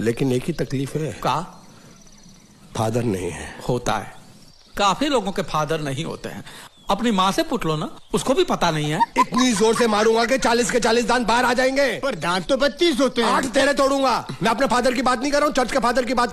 लेकिन एक ही तकलीफ है का फादर नहीं है होता है काफी लोगों के फादर नहीं होते हैं अपनी माँ से पूछ लो ना उसको भी पता नहीं है इतनी जोर से मारूंगा कि चालीस के चालीस दांत बाहर आ जाएंगे पर दांत तो बत्तीस होते हैं आठ तेरे तोड़ूंगा मैं अपने फादर की बात नहीं कर रहा हूँ चर्च के फादर की बात कर